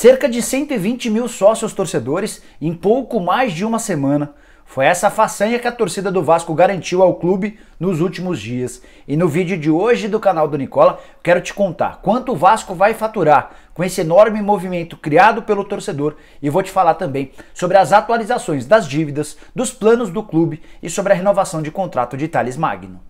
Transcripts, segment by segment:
Cerca de 120 mil sócios torcedores em pouco mais de uma semana. Foi essa façanha que a torcida do Vasco garantiu ao clube nos últimos dias. E no vídeo de hoje do canal do Nicola, quero te contar quanto o Vasco vai faturar com esse enorme movimento criado pelo torcedor e vou te falar também sobre as atualizações das dívidas, dos planos do clube e sobre a renovação de contrato de Thales Magno.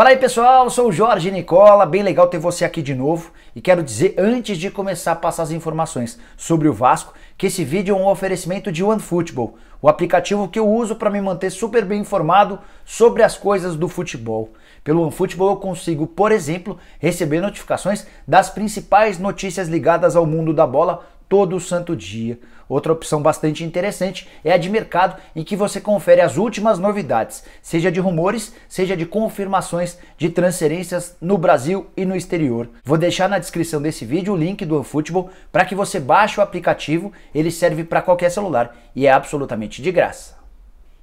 Fala aí pessoal, sou o Jorge Nicola, bem legal ter você aqui de novo e quero dizer antes de começar a passar as informações sobre o Vasco que esse vídeo é um oferecimento de OneFootball, o aplicativo que eu uso para me manter super bem informado sobre as coisas do futebol. Pelo OneFootball eu consigo, por exemplo, receber notificações das principais notícias ligadas ao mundo da bola todo santo dia. Outra opção bastante interessante é a de mercado, em que você confere as últimas novidades, seja de rumores, seja de confirmações de transferências no Brasil e no exterior. Vou deixar na descrição desse vídeo o link do OneFootball para que você baixe o aplicativo, ele serve para qualquer celular e é absolutamente de graça.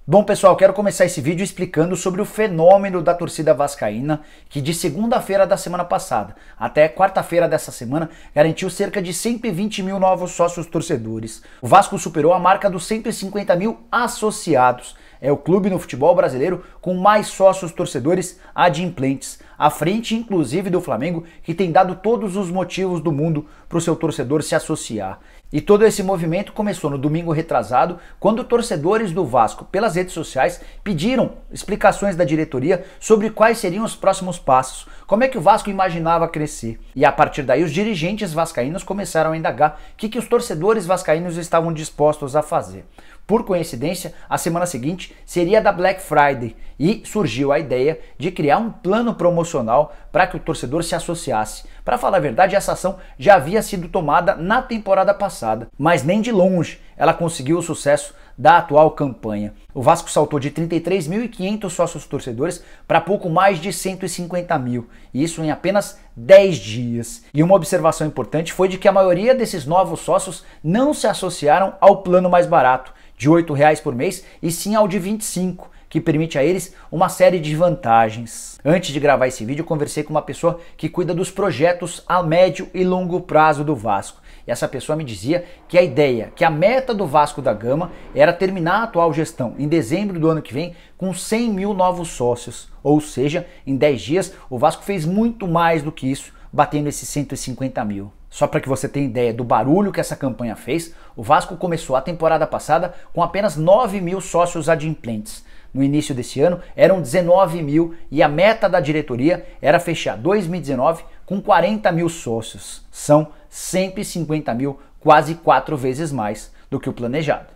Bom, pessoal, quero começar esse vídeo explicando sobre o fenômeno da torcida vascaína, que de segunda-feira da semana passada até quarta-feira dessa semana garantiu cerca de 120 mil novos sócios torcedores. O Vasco superou a marca dos 150 mil associados. É o clube no futebol brasileiro com mais sócios torcedores adimplentes, à frente inclusive do Flamengo, que tem dado todos os motivos do mundo para o seu torcedor se associar. E todo esse movimento começou no domingo retrasado, quando torcedores do Vasco, pelas redes sociais, pediram explicações da diretoria sobre quais seriam os próximos passos, como é que o Vasco imaginava crescer. E a partir daí, os dirigentes vascaínos começaram a indagar o que, que os torcedores vascaínos estavam dispostos a fazer. Por coincidência, a semana seguinte seria da Black Friday e surgiu a ideia de criar um plano promocional para que o torcedor se associasse para falar a verdade, essa ação já havia sido tomada na temporada passada, mas nem de longe ela conseguiu o sucesso da atual campanha. O Vasco saltou de 33.500 sócios torcedores para pouco mais de 150 mil, e isso em apenas 10 dias. E uma observação importante foi de que a maioria desses novos sócios não se associaram ao plano mais barato, de R$ 8,00 por mês, e sim ao de 25, que permite a eles uma série de vantagens. Antes de gravar esse vídeo, conversei com uma pessoa que cuida dos projetos a médio e longo prazo do Vasco. E essa pessoa me dizia que a ideia, que a meta do Vasco da Gama era terminar a atual gestão em dezembro do ano que vem com 100 mil novos sócios. Ou seja, em 10 dias o Vasco fez muito mais do que isso, batendo esses 150 mil. Só para que você tenha ideia do barulho que essa campanha fez, o Vasco começou a temporada passada com apenas 9 mil sócios adimplentes no início desse ano, eram 19 mil e a meta da diretoria era fechar 2019 com 40 mil sócios. São 150 mil, quase quatro vezes mais do que o planejado.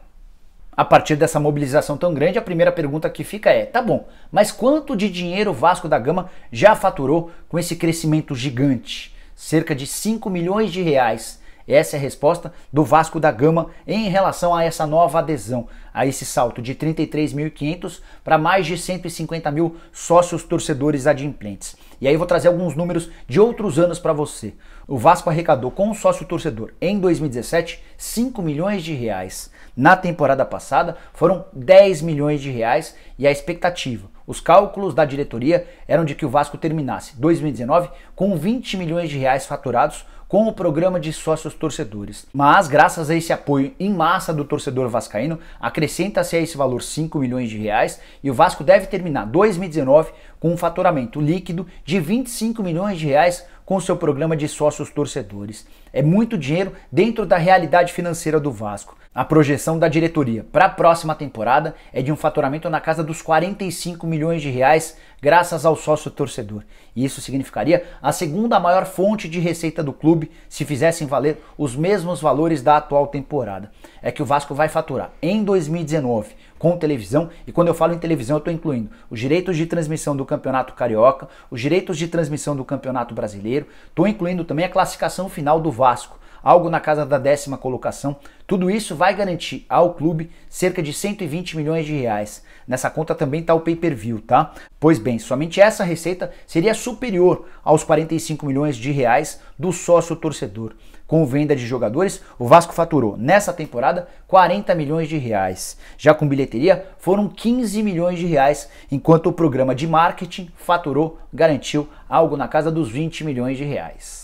A partir dessa mobilização tão grande, a primeira pergunta que fica é: tá bom, mas quanto de dinheiro o Vasco da Gama já faturou com esse crescimento gigante? Cerca de 5 milhões de reais essa é a resposta do Vasco da Gama em relação a essa nova adesão, a esse salto de 33.500 para mais de 150 mil sócios torcedores adimplentes. E aí vou trazer alguns números de outros anos para você. O Vasco arrecadou com o sócio torcedor em 2017 5 milhões de reais na temporada passada foram 10 milhões de reais e a expectativa. Os cálculos da diretoria eram de que o Vasco terminasse 2019 com 20 milhões de reais faturados com o programa de sócios torcedores. Mas, graças a esse apoio em massa do torcedor vascaíno, acrescenta-se a esse valor 5 milhões de reais e o Vasco deve terminar 2019 com um faturamento líquido de 25 milhões de reais com seu programa de sócios torcedores. É muito dinheiro dentro da realidade financeira do Vasco. A projeção da diretoria para a próxima temporada é de um faturamento na casa dos 45 milhões de reais, graças ao sócio torcedor. E isso significaria a segunda maior fonte de receita do clube se fizessem valer os mesmos valores da atual temporada. É que o Vasco vai faturar em 2019 com televisão, e quando eu falo em televisão, eu estou incluindo os direitos de transmissão do Campeonato Carioca, os direitos de transmissão do Campeonato Brasileiro, estou incluindo também a classificação final do Vasco algo na casa da décima colocação. Tudo isso vai garantir ao clube cerca de 120 milhões de reais. Nessa conta também está o pay-per-view, tá? Pois bem, somente essa receita seria superior aos 45 milhões de reais do sócio torcedor. Com venda de jogadores, o Vasco faturou nessa temporada 40 milhões de reais. Já com bilheteria, foram 15 milhões de reais, enquanto o programa de marketing faturou, garantiu algo na casa dos 20 milhões de reais.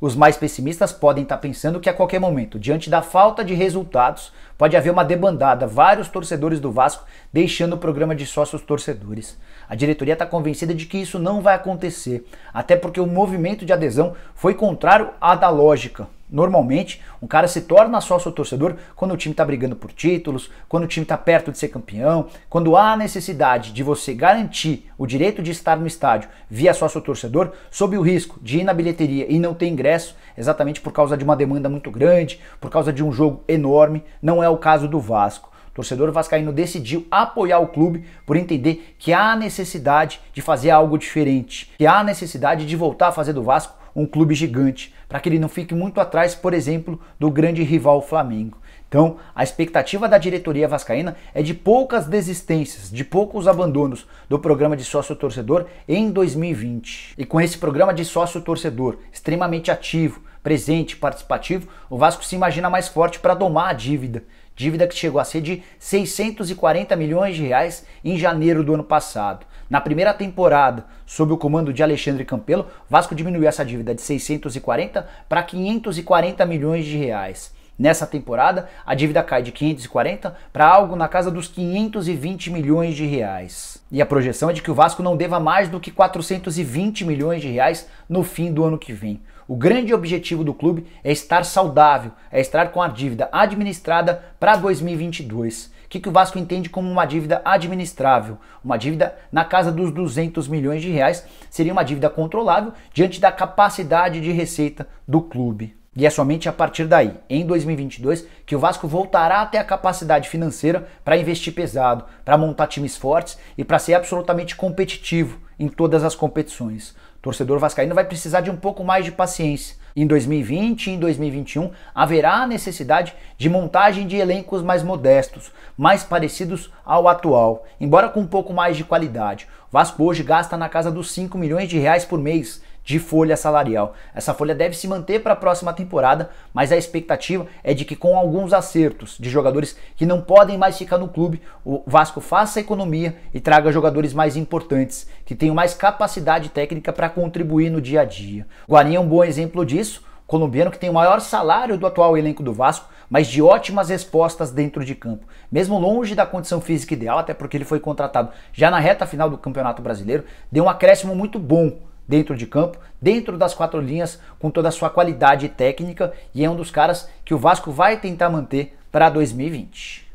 Os mais pessimistas podem estar pensando que a qualquer momento, diante da falta de resultados, pode haver uma debandada, vários torcedores do Vasco deixando o programa de sócios torcedores. A diretoria está convencida de que isso não vai acontecer, até porque o movimento de adesão foi contrário à da lógica. Normalmente, um cara se torna sócio torcedor quando o time está brigando por títulos, quando o time está perto de ser campeão, quando há a necessidade de você garantir o direito de estar no estádio via sócio torcedor, sob o risco de ir na bilheteria e não ter ingresso, exatamente por causa de uma demanda muito grande, por causa de um jogo enorme. Não é o caso do Vasco. O torcedor vascaíno decidiu apoiar o clube por entender que há necessidade de fazer algo diferente, que há necessidade de voltar a fazer do Vasco um clube gigante, para que ele não fique muito atrás, por exemplo, do grande rival Flamengo. Então, a expectativa da diretoria vascaína é de poucas desistências, de poucos abandonos do programa de sócio torcedor em 2020. E com esse programa de sócio torcedor extremamente ativo, presente, participativo, o Vasco se imagina mais forte para domar a dívida, dívida que chegou a ser de 640 milhões de reais em janeiro do ano passado. Na primeira temporada, sob o comando de Alexandre Campelo, Vasco diminuiu essa dívida de 640 para 540 milhões de reais. Nessa temporada, a dívida cai de 540 para algo na casa dos 520 milhões de reais. E a projeção é de que o Vasco não deva mais do que 420 milhões de reais no fim do ano que vem. O grande objetivo do clube é estar saudável, é estar com a dívida administrada para 2022 que, que o Vasco entende como uma dívida administrável? Uma dívida na casa dos 200 milhões de reais seria uma dívida controlável diante da capacidade de receita do clube. E é somente a partir daí, em 2022, que o Vasco voltará até a capacidade financeira para investir pesado, para montar times fortes e para ser absolutamente competitivo em todas as competições. O torcedor vascaíno vai precisar de um pouco mais de paciência, em 2020 e em 2021 haverá a necessidade de montagem de elencos mais modestos, mais parecidos ao atual, embora com um pouco mais de qualidade. Vasco hoje gasta na casa dos 5 milhões de reais por mês de folha salarial. Essa folha deve se manter para a próxima temporada, mas a expectativa é de que com alguns acertos de jogadores que não podem mais ficar no clube, o Vasco faça a economia e traga jogadores mais importantes, que tenham mais capacidade técnica para contribuir no dia a dia. O Guarim é um bom exemplo disso, colombiano que tem o maior salário do atual elenco do Vasco, mas de ótimas respostas dentro de campo. Mesmo longe da condição física ideal, até porque ele foi contratado já na reta final do Campeonato Brasileiro, deu um acréscimo muito bom dentro de campo, dentro das quatro linhas, com toda a sua qualidade técnica e é um dos caras que o Vasco vai tentar manter para 2020.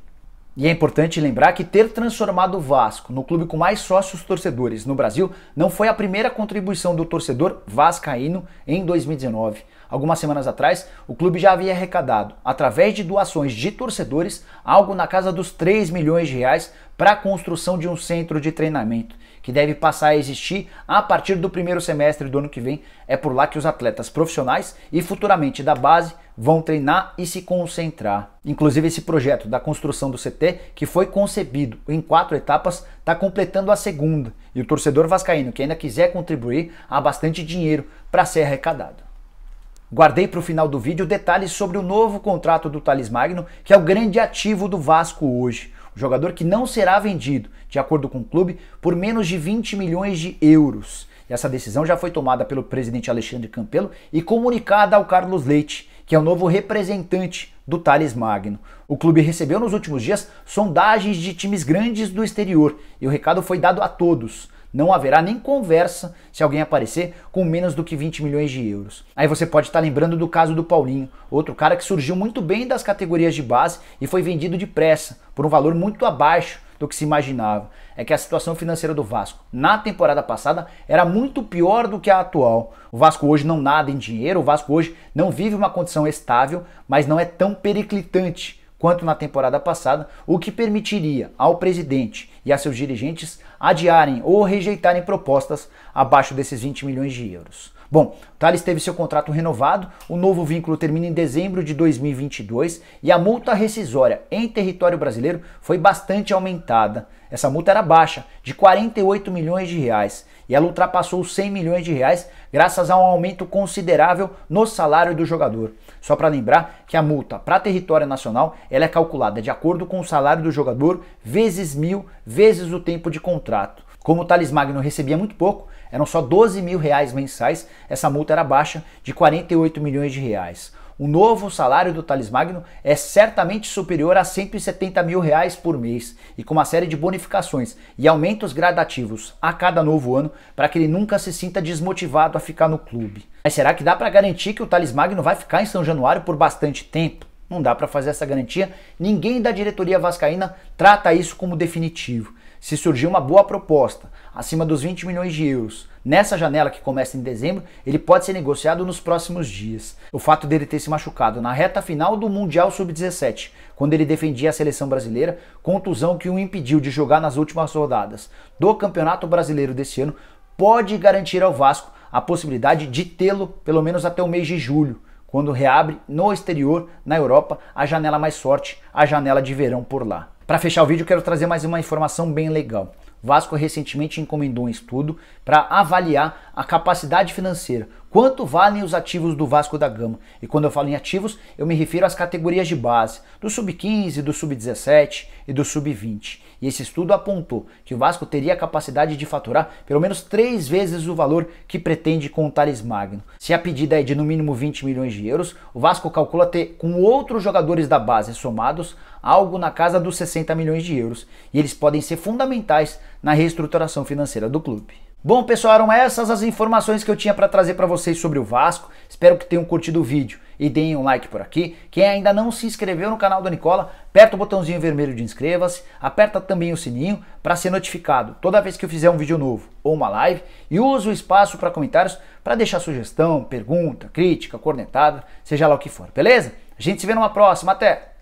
E é importante lembrar que ter transformado o Vasco no clube com mais sócios torcedores no Brasil não foi a primeira contribuição do torcedor vascaíno em 2019. Algumas semanas atrás, o clube já havia arrecadado, através de doações de torcedores, algo na casa dos 3 milhões de reais para a construção de um centro de treinamento que deve passar a existir a partir do primeiro semestre do ano que vem. É por lá que os atletas profissionais e futuramente da base vão treinar e se concentrar. Inclusive, esse projeto da construção do CT, que foi concebido em quatro etapas, está completando a segunda. E o torcedor vascaíno que ainda quiser contribuir, há bastante dinheiro para ser arrecadado. Guardei para o final do vídeo detalhes sobre o novo contrato do Thales Magno, que é o grande ativo do Vasco hoje jogador que não será vendido, de acordo com o clube, por menos de 20 milhões de euros. E essa decisão já foi tomada pelo presidente Alexandre Campelo e comunicada ao Carlos Leite, que é o novo representante do Thales Magno. O clube recebeu nos últimos dias sondagens de times grandes do exterior e o recado foi dado a todos. Não haverá nem conversa se alguém aparecer com menos do que 20 milhões de euros. Aí você pode estar tá lembrando do caso do Paulinho, outro cara que surgiu muito bem das categorias de base e foi vendido depressa, por um valor muito abaixo do que se imaginava. É que a situação financeira do Vasco na temporada passada era muito pior do que a atual. O Vasco hoje não nada em dinheiro, o Vasco hoje não vive uma condição estável, mas não é tão periclitante quanto na temporada passada, o que permitiria ao presidente e a seus dirigentes adiarem ou rejeitarem propostas abaixo desses 20 milhões de euros. Bom, Thales teve seu contrato renovado, o novo vínculo termina em dezembro de 2022 e a multa rescisória em território brasileiro foi bastante aumentada. Essa multa era baixa, de 48 milhões de reais, e ela ultrapassou os 100 milhões de reais graças a um aumento considerável no salário do jogador. Só para lembrar que a multa para território nacional ela é calculada de acordo com o salário do jogador vezes mil vezes o tempo de contrato. Como o Thales Magno recebia muito pouco, eram só 12 mil reais mensais, essa multa era baixa de 48 milhões de reais. O novo salário do Thales Magno é certamente superior a 170 mil reais por mês e com uma série de bonificações e aumentos gradativos a cada novo ano para que ele nunca se sinta desmotivado a ficar no clube. Mas será que dá para garantir que o Thales Magno vai ficar em São Januário por bastante tempo? Não dá para fazer essa garantia. Ninguém da diretoria vascaína trata isso como definitivo se surgir uma boa proposta acima dos 20 milhões de euros nessa janela que começa em dezembro, ele pode ser negociado nos próximos dias. O fato dele ter se machucado na reta final do Mundial Sub-17, quando ele defendia a seleção brasileira, contusão que o impediu de jogar nas últimas rodadas do Campeonato Brasileiro desse ano, pode garantir ao Vasco a possibilidade de tê-lo pelo menos até o mês de julho, quando reabre no exterior, na Europa, a janela mais forte, a janela de verão por lá. Para fechar o vídeo, quero trazer mais uma informação bem legal. Vasco recentemente encomendou um estudo para avaliar a capacidade financeira, Quanto valem os ativos do Vasco da Gama? E quando eu falo em ativos, eu me refiro às categorias de base, do sub-15, do sub-17 e do sub-20. E esse estudo apontou que o Vasco teria a capacidade de faturar pelo menos três vezes o valor que pretende com o Thales Magno. Se a pedida é de no mínimo 20 milhões de euros, o Vasco calcula ter, com outros jogadores da base somados, algo na casa dos 60 milhões de euros. E eles podem ser fundamentais na reestruturação financeira do clube. Bom, pessoal, eram essas as informações que eu tinha para trazer para vocês sobre o Vasco. Espero que tenham curtido o vídeo e deem um like por aqui. Quem ainda não se inscreveu no canal da Nicola, aperta o botãozinho vermelho de inscreva-se, aperta também o sininho para ser notificado toda vez que eu fizer um vídeo novo ou uma live e use o espaço para comentários para deixar sugestão, pergunta, crítica, cornetada, seja lá o que for, beleza? A gente se vê numa próxima, até!